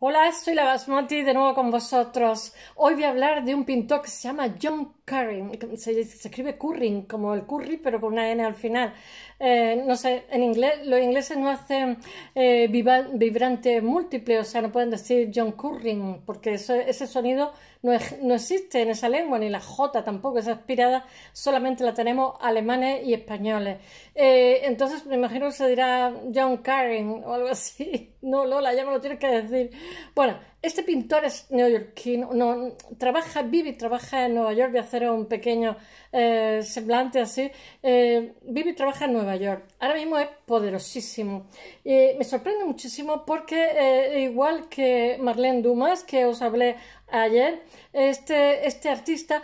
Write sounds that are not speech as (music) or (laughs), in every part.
Hola, soy la Basmati de nuevo con vosotros. Hoy voy a hablar de un pintor que se llama John se, escribe curring como el curry, pero con una N al final. Eh, no sé, en inglés, los ingleses no hacen eh, vibrante múltiple, o sea, no pueden decir John Curring porque ese sonido no, existe en esa lengua, ni la J tampoco, es aspirada solamente la tenemos alemanes y españoles. Eh, entonces, me imagino que se dirá John Curry o algo así. (laughs) No, Lola, ya me lo tienes que decir. Bueno, este pintor es neoyorquino, no, trabaja, vive y trabaja en Nueva York, voy a hacer un pequeño eh, semblante así, eh, vive y trabaja en Nueva York. Ahora mismo es poderosísimo. Y me sorprende muchísimo porque, eh, igual que Marlene Dumas, que os hablé ayer, este, este artista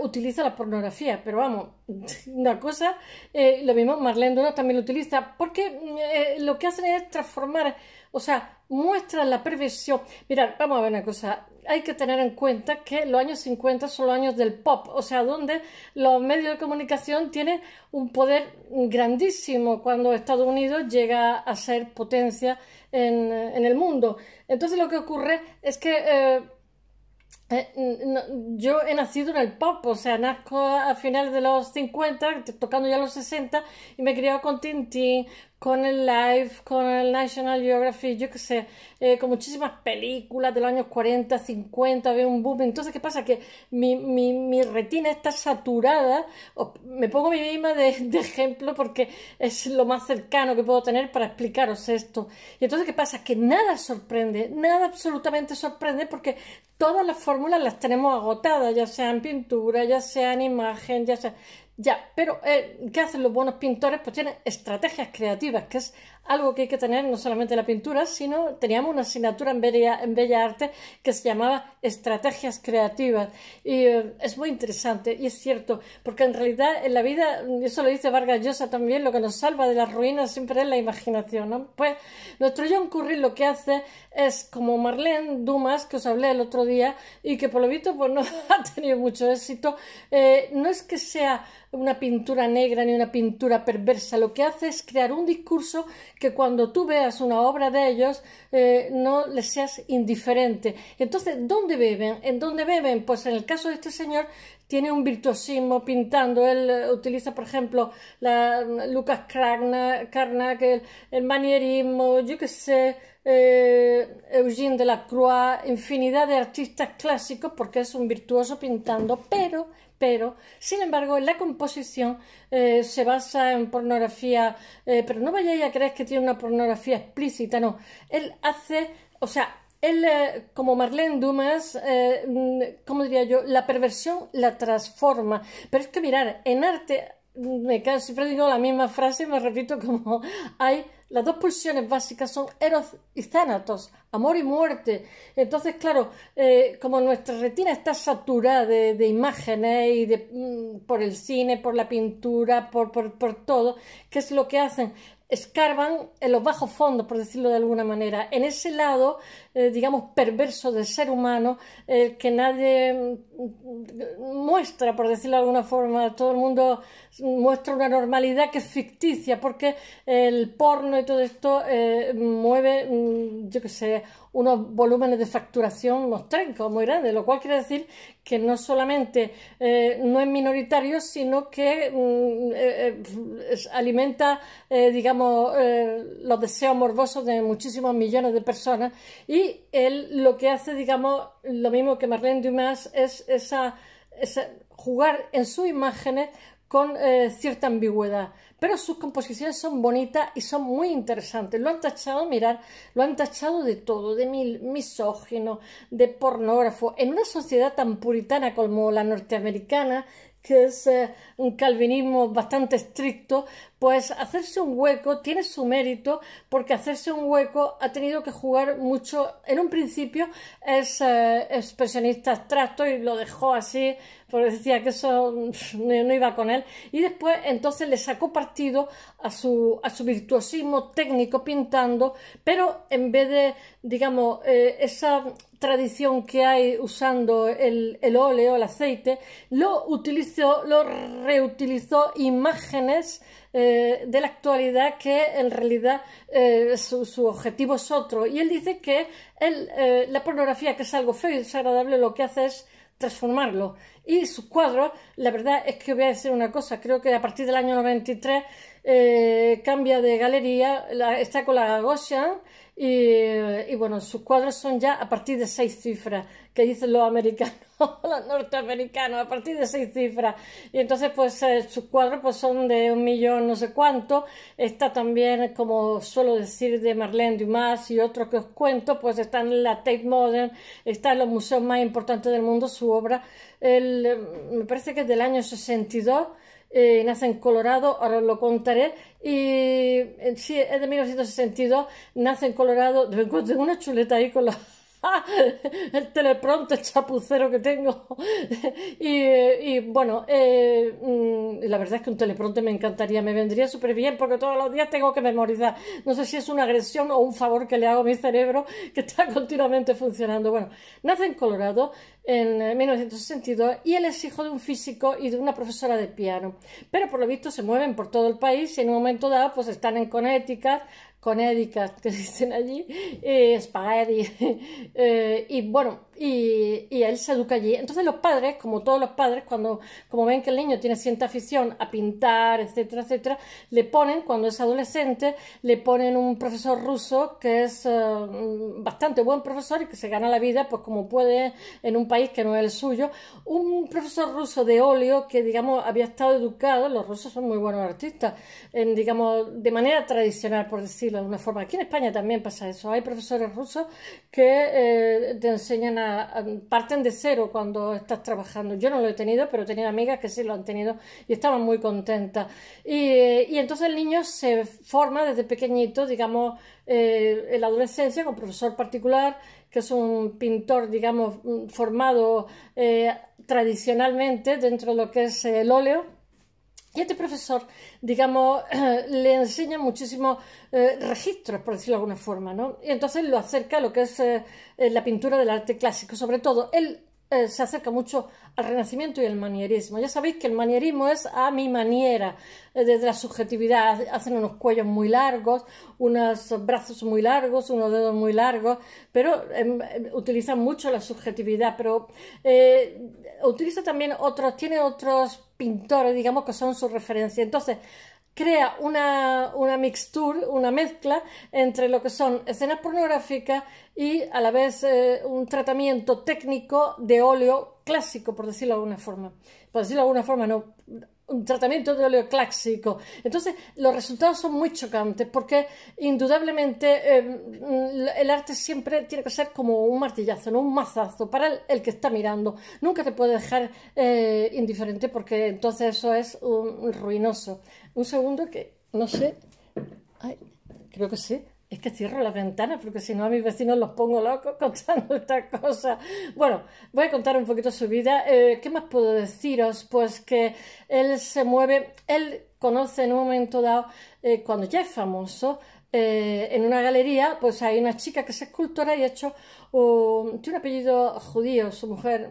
utiliza la pornografía, pero vamos, (laughs) una cosa, lo mismo Marlene Dumas también lo utiliza, porque lo que hacen es transformar o sea, muestra la perversión. Mirad, vamos a ver una cosa. Hay que tener en cuenta que los años 50 son los años del pop, o sea, donde los medios de comunicación tienen un poder grandísimo cuando Estados Unidos llega a ser potencia en, el mundo. Entonces lo que ocurre es que... Eh, eh, yo he nacido en el pop, o sea, nazco a finales de los 50, tocando ya los 60, y me he criado con Tintín, con el Live, con el National Geography, yo qué sé, eh, con muchísimas películas de los años 40, 50, había un boom. Entonces, ¿qué pasa? Que mi, retina está saturada. Me pongo mi misma de, de, ejemplo porque es lo más cercano que puedo tener para explicaros esto. Y entonces, ¿qué pasa? Que nada sorprende, nada absolutamente sorprende porque todas las fórmulas las tenemos agotadas, ya sea en pintura, ya sea en imagen, ya sea... Ya, pero eh, ¿qué hacen los buenos pintores? Pues tienen estrategias creativas, que es algo que hay que tener no solamente la pintura, sino teníamos una asignatura en Bella, Arte que se llamaba Estrategias Creativas. Y eh, es muy interesante y es cierto, porque en realidad en la vida, y mm, eso lo dice Vargas Llosa también, lo que nos salva de las ruinas siempre es la imaginación. Pues nuestro John Curry lo que hace es como Marlene Dumas, que os hablé el otro día y que por lo visto pues, no (laughs) ha tenido mucho éxito, eh, no es que sea una pintura negra ni una pintura perversa, lo que hace es crear un discurso que cuando tú veas una obra de ellos eh, no les seas indiferente. Entonces, ¿dónde beben? ¿En dónde beben? Pues en el caso de este señor tiene un virtuosismo pintando. Él eh, utiliza, por ejemplo, la Lucas Carnac, el, el manierismo, yo qué sé, eh, Eugene Delacroix, infinidad de artistas clásicos, porque es un virtuoso pintando, pero pero sin embargo la composición eh, se basa en pornografía, eh, pero no vayáis a creer que tiene una pornografía explícita, no. Él hace, o sea, él, eh, como Marlene Dumas, mm, ¿cómo diría yo? La perversión la transforma. Pero es que mirar, en arte, mm, me casi digo la misma frase, me repito como hay las dos pulsiones básicas son Eros y zánatos, amor y muerte. Entonces, claro, eh, como nuestra retina está saturada de, imágenes y de, mm, por el cine, por la pintura, por, por, por todo, ¿qué es lo que hacen? escarban en los bajos fondos, por decirlo de alguna manera, en ese lado eh, digamos, perverso del ser humano, que nadie mm, muestra, por decirlo de alguna forma, todo el mundo muestra una normalidad que es ficticia, porque el porno y todo esto eh, mueve, mm, yo qué sé, unos volúmenes de facturación, muy grandes, lo cual quiere decir que no solamente eh, no es minoritario, sino que mm, alimenta, digamos, los deseos morbosos de muchísimos millones de personas y él lo que hace, digamos, lo mismo que Marlene Dumas, es esa, jugar en sus imágenes con eh, cierta ambigüedad. Pero sus composiciones son bonitas y son muy interesantes. Lo han tachado, mirar, lo han tachado de todo, de mil, misógino, de pornógrafo. En una sociedad tan puritana como la norteamericana, que es eh, un calvinismo bastante estricto, pues hacerse un hueco tiene su mérito porque hacerse un hueco ha tenido que jugar mucho. En un principio es eh, expresionista abstracto y lo dejó así porque decía que eso mm, no iba con él. Y después entonces le sacó partido a su, a su virtuosismo técnico pintando, pero en vez de, digamos, eh, esa tradición que hay usando el, el óleo, el aceite, lo utilizó, lo reutilizó imágenes eh, de la actualidad que en realidad eh, su, objetivo es otro. Y él dice que eh, la pornografía, que es algo feo y desagradable, lo que hace es transformarlo. Y sus cuadros, la verdad es que voy a decir una cosa, creo que a partir del año 93 cambia de galería, está con la Gosian y, bueno, sus cuadros son ya a partir de seis cifras, que dicen los americanos, (laughs) los norteamericanos, a partir de seis cifras. Y entonces, pues eh, sus cuadros pues, son de un millón no sé cuánto. Está también, como suelo decir, de Marlene Dumas y otros que os cuento, pues están en la Tate Modern, está en los museos más importantes del mundo su obra. me parece que es del año 62. Eh, nace en Colorado, ahora os lo contaré, y en sí, es de 1962, nace en Colorado, me encuentro una chuleta ahí con la (laughs) el teleprompter chapucero que tengo. (laughs) Eh, y, bueno, eh, mm, la verdad es que un teleprompter me encantaría, me vendría súper bien porque todos los días tengo que memorizar. No sé si es una agresión o un favor que le hago a mi cerebro (laughs) que está continuamente funcionando. Bueno, nace en Colorado en 1962 eh, y él es hijo de un físico y de una profesora de piano. Pero por lo visto se mueven por todo el país y en un momento dado pues están en Connecticut, Connecticut, que dicen allí, eh, Spaghetti. (laughs) eh, y bueno, y, él se educa allí. Entonces los padres, como todos los padres, cuando como ven que el niño tiene cierta afición a pintar, etcétera, etcétera, le ponen, cuando es adolescente, le ponen un profesor ruso que es eh, mm, bastante buen profesor y que se gana la vida pues como puede en un país que no es el suyo. Un profesor ruso de óleo que, digamos, había estado educado, los rusos son muy buenos artistas, en, digamos, de manera tradicional, por decirlo de una forma. Aquí en España también pasa eso. Hay profesores rusos que eh, te enseñan a parten de cero cuando estás trabajando. Yo no lo he tenido, pero he tenido amigas que sí lo han tenido y estaban muy contentas. Y, entonces el niño se forma desde pequeñito, digamos, eh, en la adolescencia con profesor particular, que es un pintor, digamos, mm, formado eh, tradicionalmente dentro de lo que es el óleo y este profesor, digamos, (clears throat) le enseña muchísimos eh, registros, por decirlo de alguna forma, ¿no? Y entonces lo acerca a lo que es eh, eh, la pintura del arte clásico. Sobre todo, él se acerca mucho al renacimiento y al manierismo. Ya sabéis que el manierismo es a mi manera, desde la subjetividad. Hacen unos cuellos muy largos, unos brazos muy largos, unos dedos muy largos, pero em, em, utilizan mucho la subjetividad, pero utiliza también otros, tiene otros pintores, digamos que son su referencia. Entonces, crea una, una mixtura, una mezcla entre lo que son escenas pornográficas y a la vez eh, un tratamiento técnico de óleo clásico, por decirlo de alguna forma. Por decirlo de alguna forma, no, un tratamiento de oleoclásico. clásico. Entonces, los resultados son muy chocantes porque indudablemente em, el arte siempre tiene que ser como un martillazo, no un mazazo para el, que está mirando. Nunca te puede dejar eh, indiferente porque entonces eso es ruinoso. Un segundo que no sé. Ay, creo que sí es que cierro las ventanas porque si no a mis vecinos los pongo locos (laughs) contando estas cosas. Bueno, voy a contar un poquito su vida. Eh, ¿Qué más puedo deciros? Pues que él se mueve, él conoce en un momento dado, eh, cuando ya es famoso, eh, en una galería, pues hay una chica que es escultora y ha hecho, tiene un apellido judío, su mujer,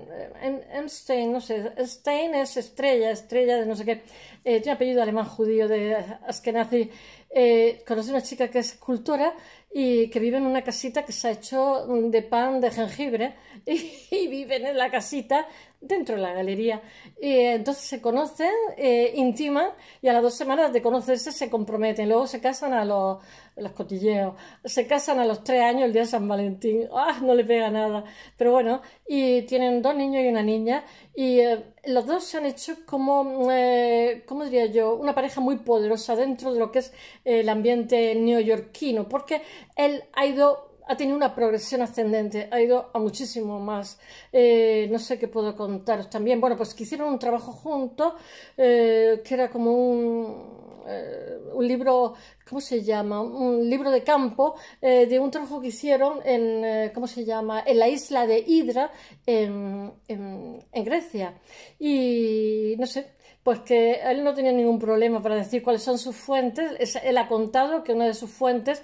Einstein, eh, em, no sé, Stein es estrella, estrella de no sé qué, eh, tiene un apellido alemán judío de Askenazi. Eh, conoce una chica que es escultora y que vive en una casita que se ha hecho de pan de jengibre y, (laughs) y viven en la casita dentro de la galería. y eh, entonces se conocen, eh, intiman y a las dos semanas de conocerse se comprometen. Luego se casan a los, los cotilleos, se casan a los tres años el día de San Valentín. ¡Ah! No le pega nada. Pero bueno, y tienen dos niños y una niña. Y eh, los dos se han hecho como, eh, ¿cómo diría yo? Una pareja muy poderosa dentro de lo que es el ambiente neoyorquino, porque él ha ido ha tenido una progresión ascendente, ha ido a muchísimo más. Eh, no sé qué puedo contaros también. Bueno, pues que hicieron un trabajo juntos, eh, que era como eh, un, libro, ¿cómo se llama? Un libro de campo, de un trabajo que hicieron en, ¿cómo se llama? En la isla de Hidra, en Grecia. Y no sé, pues que él no tenía ningún problema para decir cuáles son sus fuentes. Él ha contado que una de sus fuentes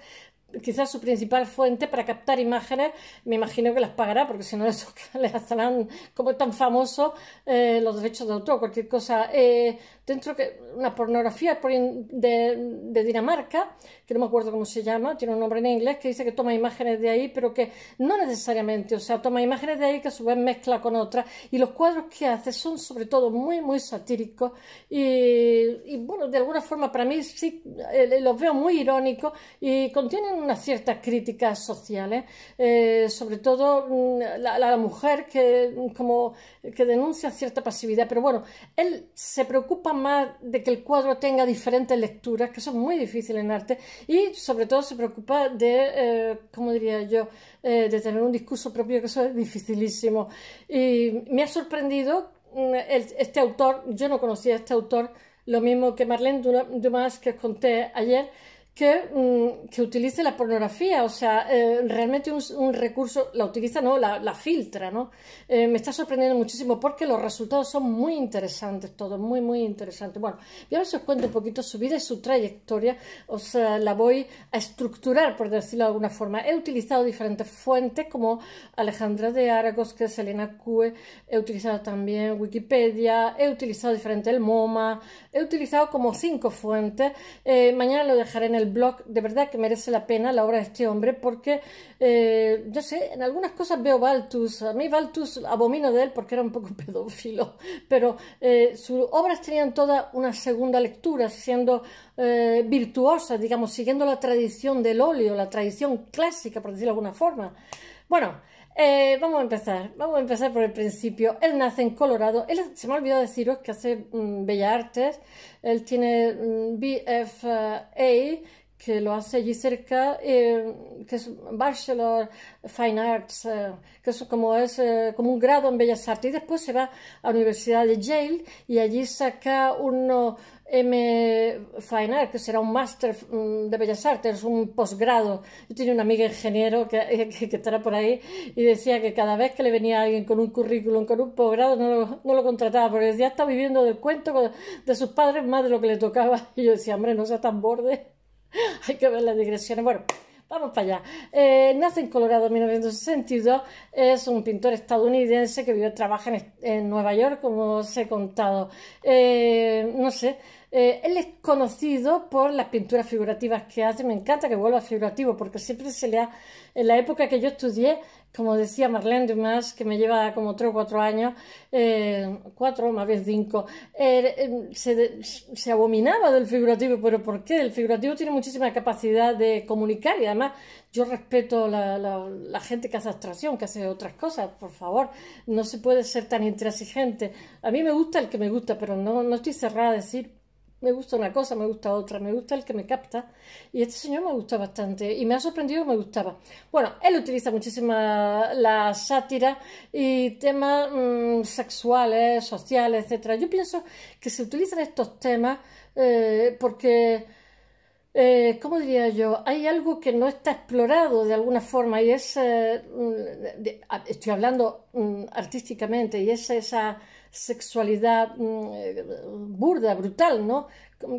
quizás su principal fuente para captar imágenes, me imagino que las pagará, porque si no (laughs) eso les harán como tan famoso eh, los derechos de autor, cualquier cosa. Eh, dentro que una pornografía de, Dinamarca, que no me acuerdo cómo se llama, tiene un nombre en inglés, que dice que toma imágenes de ahí, pero que no necesariamente, o sea, toma imágenes de ahí que a su vez mezcla con otras, y los cuadros que hace son sobre todo muy, muy satíricos, y, bueno, de alguna forma para mí sí, eh, los veo muy irónicos, y contienen unas ciertas críticas sociales, ¿eh? eh, sobre todo mm, la, mujer que, como, que denuncia cierta pasividad, pero bueno, él se preocupa más de que el cuadro tenga diferentes lecturas, que son muy difíciles en arte, y sobre todo se preocupa de, eh, como diría yo?, de tener un discurso propio, que eso es dificilísimo. Y me ha sorprendido mm, este autor, yo no conocía a este autor, lo mismo que Marlene Dumas que os conté ayer, que, mm, que utilice la pornografía, o sea, eh, realmente un, recurso, la utiliza, no, la, filtra, ¿no? Eh, me está sorprendiendo muchísimo porque los resultados son muy interesantes, todo, muy, muy interesante. Bueno, y os cuento un poquito su vida y su trayectoria, o sea, la voy a estructurar, por decirlo de alguna forma. He utilizado diferentes fuentes como Alejandra de Aragos, que es Elena Cue, he utilizado también Wikipedia, he utilizado diferente el MoMA, he utilizado como cinco fuentes. Eh, mañana lo dejaré en el blog, de verdad que merece la pena la obra de este hombre, porque eh, yo sé, en algunas cosas veo Baltus, a mí Baltus abomino de él porque era un poco (laughs) pedófilo, pero eh, sus obras tenían toda una segunda lectura, siendo eh, virtuosas, digamos, siguiendo la tradición del óleo, la tradición clásica, por decirlo de alguna forma. Bueno, vamos a empezar, vamos a empezar por el principio. Él nace en Colorado, él, se me ha olvidado deciros que hace mm, Bellartes, Artes, él tiene mm, BFA que lo hace allí cerca, eh, que es Bachelor Fine Arts, eh, que es como, es eh, como un grado en Bellas Artes. Y después se va a la Universidad de Yale y allí saca uno M Fine Arts, que será un máster mm, de Bellas Artes, un posgrado. Yo tenía una amiga ingeniero que, (laughs) que, estará por ahí y decía que cada vez que le venía alguien con un currículum, con un posgrado, no lo, no lo contrataba, porque decía, está viviendo del cuento de sus padres más de lo que le tocaba. (laughs) Y yo decía, hombre, no sea tan borde. (laughs) Hay que ver las digresiones. Bueno, vamos para allá. Eh, nace en Colorado en 1962. Es un pintor estadounidense que vive, y trabaja en, en Nueva York, como os he contado. Eh, no sé, eh, él es conocido por las pinturas figurativas que hace. Me encanta que vuelva figurativo porque siempre se le ha... En la época que yo estudié, como decía Marlene Dumas, que me lleva como 3 o 4 años, 4 eh, más bien 5, er, em, se, abominaba del figurativo. ¿Pero por qué? El figurativo tiene muchísima capacidad de comunicar y además yo respeto la, la, gente que hace abstracción, que hace otras cosas. Por favor, no se puede ser tan intransigente. A mí me gusta el que me gusta, pero no, no estoy cerrada a decir me gusta una cosa, me gusta otra, me gusta el que me capta. Y este señor me gusta bastante y me ha sorprendido, me gustaba. Bueno, él utiliza muchísima la sátira y temas mm, sexuales, sociales, etcétera. Yo pienso que se utilizan estos temas eh, porque, eh, ¿cómo diría yo? Hay algo que no está explorado de alguna forma y es, eh, mm, estoy hablando mm, artísticamente, y es esa sexualidad mm, eh, burda, brutal, ¿no?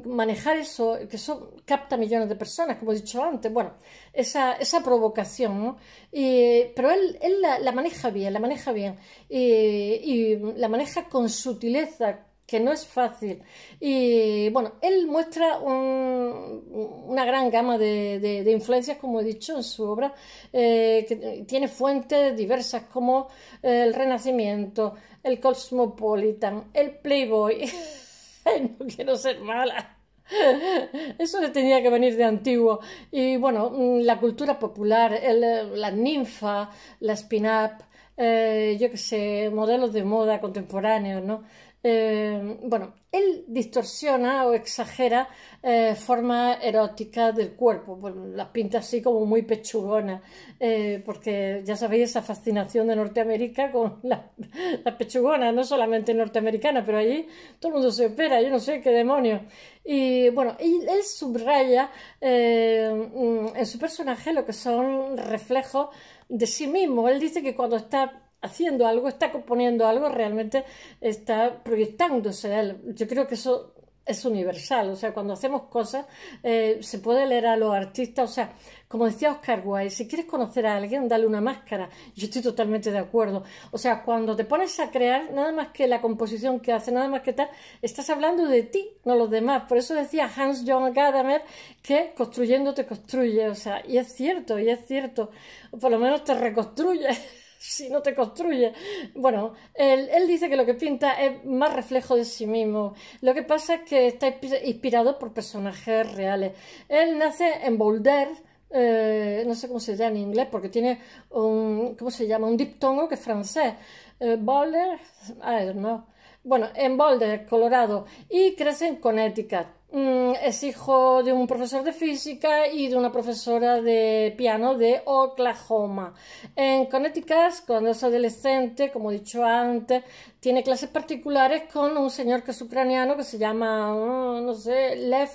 Manejar eso, que eso capta millones de personas, como he dicho antes, bueno, esa, provocación, ¿no? pero él, la, maneja bien, la maneja bien, y la maneja con sutileza, que no es fácil. Y bueno, él muestra una gran gama de, influencias, como he dicho, en su obra, eh, que tiene fuentes diversas como eh, el Renacimiento, el Cosmopolitan, el Playboy. (laughs) no quiero ser mala. (laughs) Eso le tenía que venir de antiguo. Y bueno, mm, la cultura popular, eh, la ninfa, la spin-up, yo qué sé, modelos de moda contemporáneos, ¿no? Eh, bueno, él distorsiona o exagera eh, formas eróticas del cuerpo, las pinta así como muy pechugonas, eh, porque ya sabéis esa fascinación de Norteamérica con las (laughs) pechugonas, no solamente norteamericana, pero allí todo el mundo se opera, yo no sé qué demonios. Y bueno, él, él subraya mm, en su personaje lo que son reflejos de sí mismo. Él dice que cuando está haciendo algo, está componiendo algo, realmente está proyectándose él. Yo creo que eso es universal, o sea, cuando hacemos cosas eh, se puede leer a los artistas, o sea, como decía Oscar Wilde, si quieres conocer a alguien, dale una máscara, yo estoy totalmente de acuerdo, o sea, cuando te pones a crear, nada más que la composición que hace, nada más que tal, estás hablando de ti, no los demás, por eso decía Hans John Gadamer que construyendo te construye, o sea, y es cierto, y es cierto, por lo menos te reconstruye (laughs) si no te construye. Bueno, él, él, dice que lo que pinta es más reflejo de sí mismo. Lo que pasa es que está inspirado por personajes reales. Él nace en Boulder, eh, no sé cómo se llama en inglés, porque tiene un, ¿cómo se llama? Un diptongo que es francés. Eh, Boulder, I don't Bueno, en Boulder, Colorado, y crece en Connecticut Mm, es hijo de un profesor de física y de una profesora de piano de Oklahoma. En Connecticut, cuando es adolescente, como he dicho antes, tiene clases particulares con un señor que es ucraniano que se llama, mm, no sé, Lev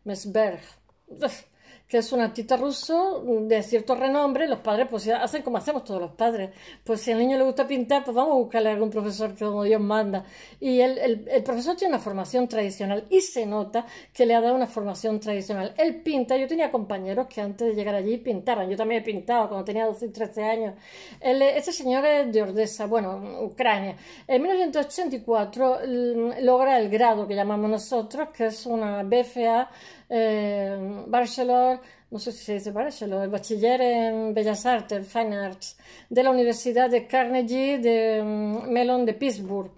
Mesberg. (laughs) que es un artista ruso de cierto renombre, los padres pues hacen como hacemos todos los padres, pues si al niño le gusta pintar, pues vamos a buscarle a algún profesor que como Dios manda. Y el, profesor tiene una formación tradicional y se nota que le ha dado una formación tradicional. Él pinta, yo tenía compañeros que antes de llegar allí pintaban, yo también he pintado cuando tenía 12 y 13 años. este señor es de Ordesa, bueno, Ucrania. En 1984 mm, logra el grado que llamamos nosotros, que es una BFA eh, bachelor, no sé si se dice bachelor, el bachiller en Bellas Artes, Fine Arts, de la Universidad de Carnegie de em, Mellon de Pittsburgh.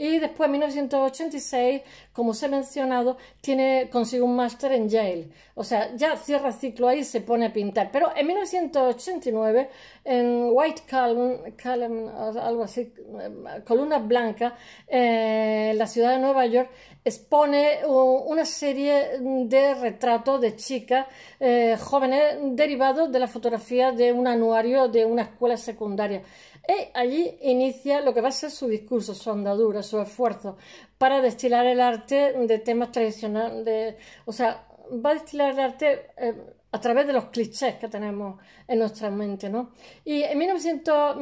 Y después, en 1986, como os he mencionado, tiene, consigue un máster en Yale. O sea, ya cierra ciclo ahí y se pone a pintar. Pero en 1989, en White Column, algo así, columna blanca, en eh, la ciudad de Nueva York, expone una serie de retratos de chicas eh, jóvenes derivados de la fotografía de un anuario de una escuela secundaria y eh, allí inicia lo que va a ser su discurso, su andadura, su esfuerzo para destilar el arte de temas tradicionales, o sea, va a destilar el arte eh, a través de los clichés que tenemos en nuestra mente, ¿no? Y en 1900,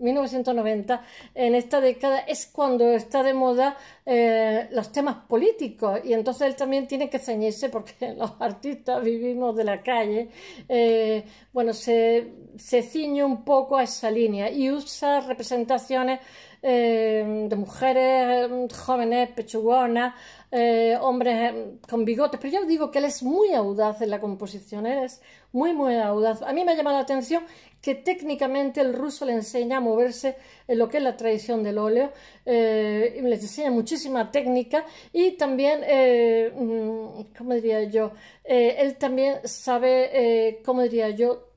1990, en esta década, es cuando está de moda eh, los temas políticos y entonces él también tiene que ceñirse porque (laughs) los artistas vivimos de la calle, eh, bueno, se, se, ciñe un poco a esa línea y usa representaciones eh, de mujeres mm, jóvenes, pechugonas, hombres con bigotes, pero yo digo que él es muy audaz en la composición, él es muy, muy audaz. A mí me ha llamado la atención que técnicamente el ruso le enseña a moverse en lo que es la tradición del óleo, eh, les enseña muchísima técnica y también, eh, mm, ¿cómo diría yo? Eh, él también sabe, eh, ¿cómo diría yo?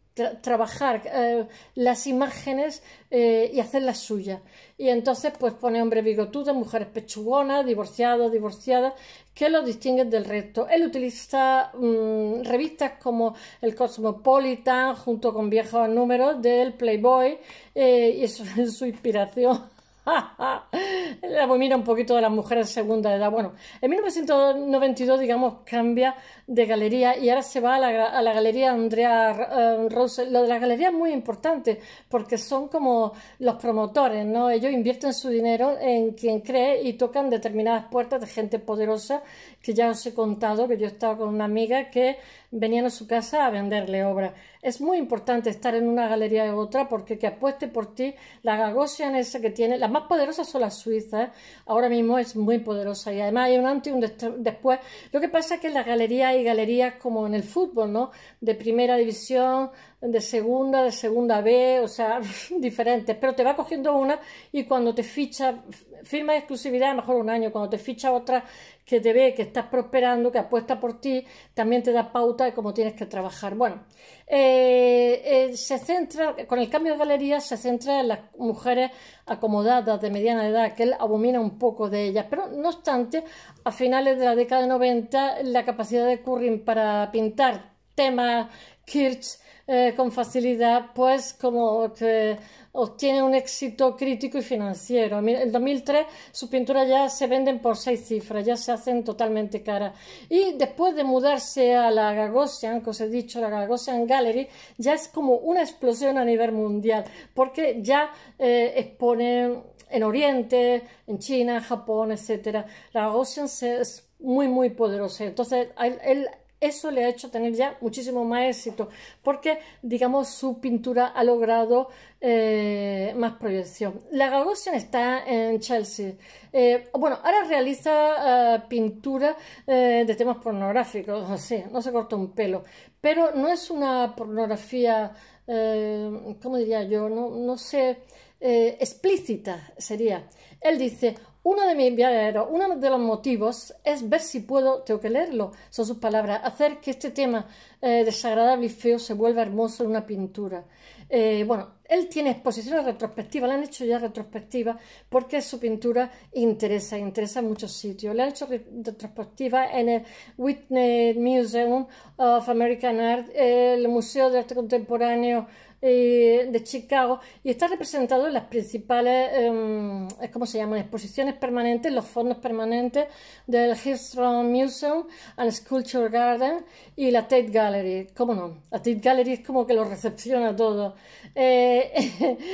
trabajar eh, las imágenes eh, y y las suyas. Y entonces pues pone hombres bigotudos, mujeres pechugonas, divorciados, divorciadas, que lo distinguen del resto. Él utiliza mm, revistas como el Cosmopolitan junto con viejos números del Playboy eh, y eso (laughs) es su inspiración (laughs) la abomina un poquito de las mujeres de segunda edad. Bueno, en 1992, digamos, cambia de galería y ahora se va a la, galería Andrea eh, Rose. Lo de la galería es muy importante porque son como los promotores, ¿no? Ellos invierten su dinero en quien cree y tocan determinadas puertas de gente poderosa que ya os he contado que yo estaba con una amiga que venían a su casa a venderle obra. Es muy importante estar en una galería de otra porque que apueste por ti, la Gagosian esa que tiene, las más poderosas son las suizas, ahora mismo es muy poderosa y además hay un antes y un después. Lo que pasa es que en las galerías hay galerías como en el fútbol, ¿no? De primera división, de segunda, de segunda B, o sea, (laughs) diferentes, pero te va cogiendo una y cuando te ficha, firma de exclusividad, a lo mejor un año, cuando te ficha otra que te ve, que estás prosperando, que apuesta por ti, también te da pauta de cómo tienes que trabajar. Bueno, eh, eh, se centra, con el cambio de galería, se centra en las mujeres acomodadas de mediana edad, que él abomina un poco de ellas, pero no obstante, a finales de la década de 90, la capacidad de curring para pintar temas Kirch eh, con facilidad, pues como que obtiene un éxito crítico y financiero. En 2003 sus pinturas ya se venden por seis cifras, ya se hacen totalmente caras. Y después de mudarse a la Gagosian, como os he dicho, la Gagosian Gallery, ya es como una explosión a nivel mundial, porque ya eh, exponen en Oriente, en China, Japón, etc. La Gagosian es muy, muy poderosa. Entonces, él eso le ha hecho tener ya muchísimo más éxito, porque, digamos, su pintura ha logrado eh, más proyección. La Gagosian está en Chelsea. Eh, bueno, ahora realiza eh, pintura de temas pornográficos, así, no se corta un pelo, pero no es una pornografía, ¿cómo diría yo? no sé, explícita sería. Él dice, uno de mis viajeros, uno de los motivos es ver si puedo, tengo que leerlo, son sus palabras, hacer que este tema eh, desagradable y feo se vuelva hermoso en una pintura. Eh, bueno, él tiene exposiciones retrospectivas, le han hecho ya retrospectiva, porque su pintura interesa, interesa en muchos sitios. Le han hecho retrospectiva en el Whitney Museum of American Art, el Museo de Arte Contemporáneo eh, de Chicago y está representado en las principales, eh, em, ¿cómo se llaman?, exposiciones permanentes, los fondos permanentes del History Museum and Sculpture Garden y la Tate Gallery. ¿Cómo no? La Tate Gallery es como que lo recepciona todo. Eh,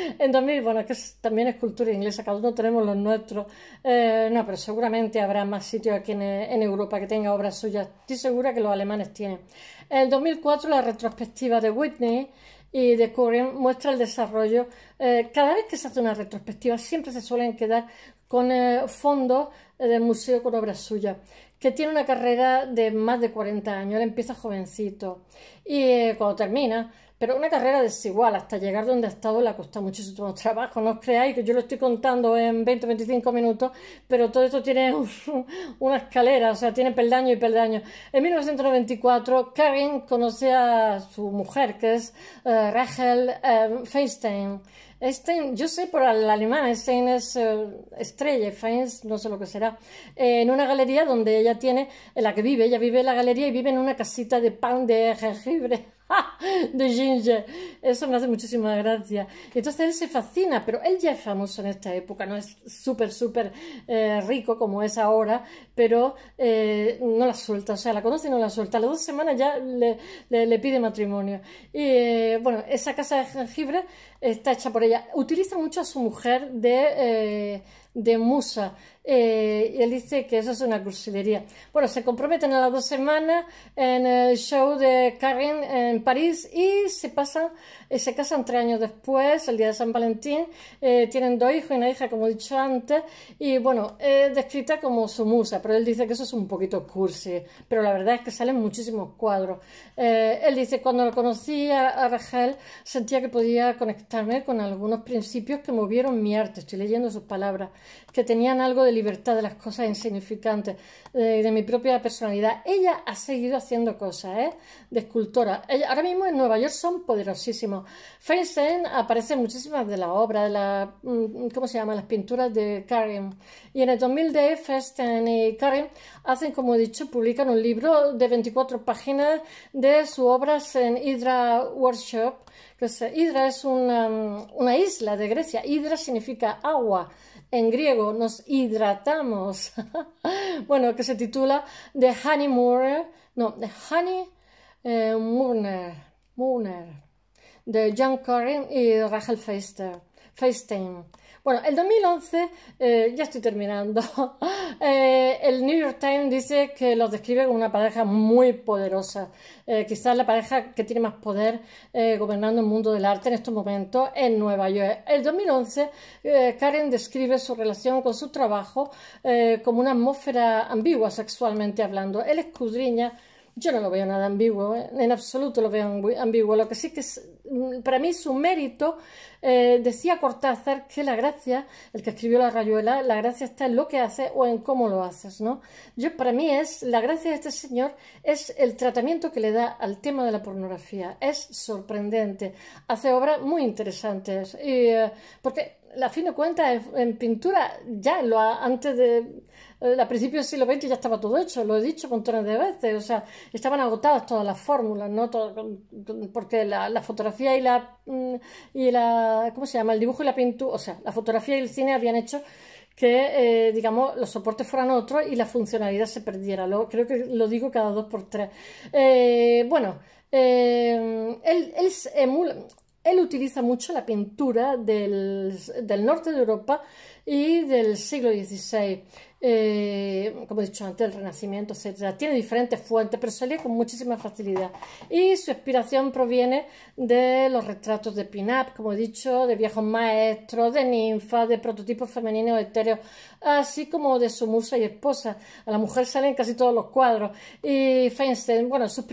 (laughs) en 2000, bueno, que también es cultura inglesa, cada uno tenemos los nuestros. Eh, no, pero seguramente habrá más sitios aquí en, Europa que tenga obras suyas. Estoy segura que los alemanes tienen. En 2004, la retrospectiva de Whitney y descubren, muestra el desarrollo. Eh, cada vez que se hace una retrospectiva siempre se suelen quedar con eh, fondos eh, del museo con obras suyas, que tiene una carrera de más de 40 años, él empieza jovencito y cuando termina pero una carrera desigual, hasta llegar donde ha estado le ha muchísimo (laughs) trabajo. No os creáis que yo lo estoy contando en 20-25 minutos, pero todo esto tiene (laughs) una escalera, o sea, tiene peldaño y peldaño. En 1994, Kevin conoce a su mujer, que es eh, Rachel eh, Feinstein. yo sé por la alemana, Einstein es eh, estrella, Feinstein no sé lo que será, en una galería donde ella tiene, en la que vive, ella vive en la galería y vive en una casita de pan de jengibre. (laughs) de Ginger. Eso me hace muchísima gracia. Entonces él se fascina, pero él ya es famoso en esta época, no es súper, súper eh, rico como es ahora, pero eh, no la suelta, o sea, la conoce y no la suelta. A las dos semanas ya le, le, pide matrimonio. Y eh, bueno, esa casa de jengibre está hecha por ella. Utiliza mucho a su mujer de, de musa eh, él dice que eso es una cursilería. Bueno, se comprometen a las dos semanas en el show de Karen en París y se pasan, eh, se casan tres años después, el día de San Valentín. Eh, tienen dos hijos y una hija, como he dicho antes, y bueno, es descrita como su musa, pero él dice que eso es un poquito cursi, pero la verdad es que salen muchísimos cuadros. Eh, él dice, cuando lo conocía a, a Rachel, sentía que podía conectarme con algunos principios que movieron mi arte, estoy leyendo sus palabras, que tenían algo de libertad de las cosas insignificantes, de, de mi propia personalidad. Ella ha seguido haciendo cosas, ¿eh? De escultora. ahora mismo en Nueva York son poderosísimos. Feinstein aparece en muchísimas de las obras, de la, mm, ¿cómo se llama? Las pinturas de Karen. Y en el 2010, Feinstein y Karen hacen, como he dicho, publican un libro de 24 páginas de sus obras en Hydra Workshop. Que Hydra es una, mm, una isla de Grecia. Hydra significa agua en griego, nos hidratamos, (laughs) bueno, que se titula The Honey Moore no, The Honey eh, de John Corin y Rachel Feister, bueno, el 2011, eh, ya estoy terminando, (laughs) eh, el New York Times dice que los describe como una pareja muy poderosa, eh, quizás la pareja que tiene más poder gobernando el mundo del arte en estos momentos en Nueva York. El 2011, Karen describe su relación con su trabajo como una atmósfera ambigua sexualmente hablando. Él escudriña yo no lo veo nada ambiguo, ¿eh? en absoluto lo veo ambiguo. Lo que sí que es, mm, para mí su mérito, eh, decía Cortázar que la gracia, el que escribió La Rayuela, la gracia está en lo que haces o en cómo lo haces, ¿no? Yo para mí es, la gracia de este señor es el tratamiento que le da al tema de la pornografía. Es sorprendente, hace obras muy interesantes, eh, porque la fin de cuentas, en, pintura, ya lo, antes de. Eh, a principios del siglo XX ya estaba todo hecho, lo he dicho con montones de veces, o sea, estaban agotadas todas las fórmulas, ¿no? Todo, porque la, fotografía y la, mm, y la. ¿Cómo se llama? El dibujo y la pintura, o sea, la fotografía y el cine habían hecho que, eh, digamos, los soportes fueran otros y la funcionalidad se perdiera. Lo, creo que lo digo cada dos por tres. Eh, bueno, eh, él, él emula, él utiliza mucho la pintura del, del norte de Europa y del siglo XVI, eh, como he dicho antes, el Renacimiento, etc. Tiene diferentes fuentes, pero salía con muchísima facilidad. Y su inspiración proviene de los retratos de Pinap, como he dicho, de viejos maestros, de ninfas, de prototipos femeninos etéreos, así como de su musa y esposa. A la mujer salen casi todos los cuadros. Y Feinstein, bueno, sus,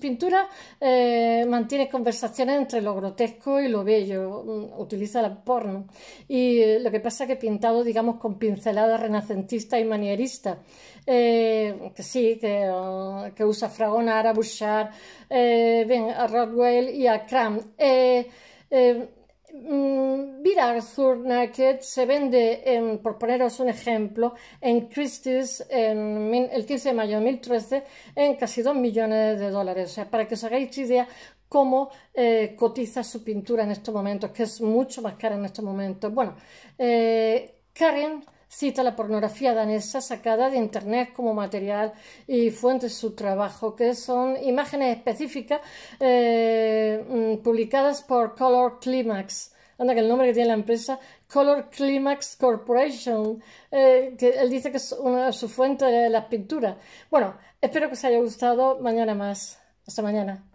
pinturas eh, mantiene conversaciones entre lo grotesco y lo bello. Mm, utiliza el porno. Y lo que pasa es que pintado, digamos, con pincelada renacentista y manierista. Eh, que sí, que, oh, usa Fragón, a Bouchard, eh, bien, a Rodwell y a Cram. Eh, eh mm, Arthur Naked se vende, por poneros un ejemplo, en Christie's en, el 15 de mayo de 2013 en casi 2 millones de dólares. O sea, para que os hagáis idea cómo eh, cotiza su pintura en estos momentos, que es mucho más cara en estos momentos. Bueno, eh, Karen cita la pornografía danesa sacada de Internet como material y fuente de su trabajo, que son imágenes específicas eh, mm, publicadas por Color Climax. Anda, que el nombre que tiene la empresa, Color Climax Corporation, que él dice que es una de sus fuentes de las pinturas. Bueno, espero que os haya gustado. Mañana más. Hasta mañana.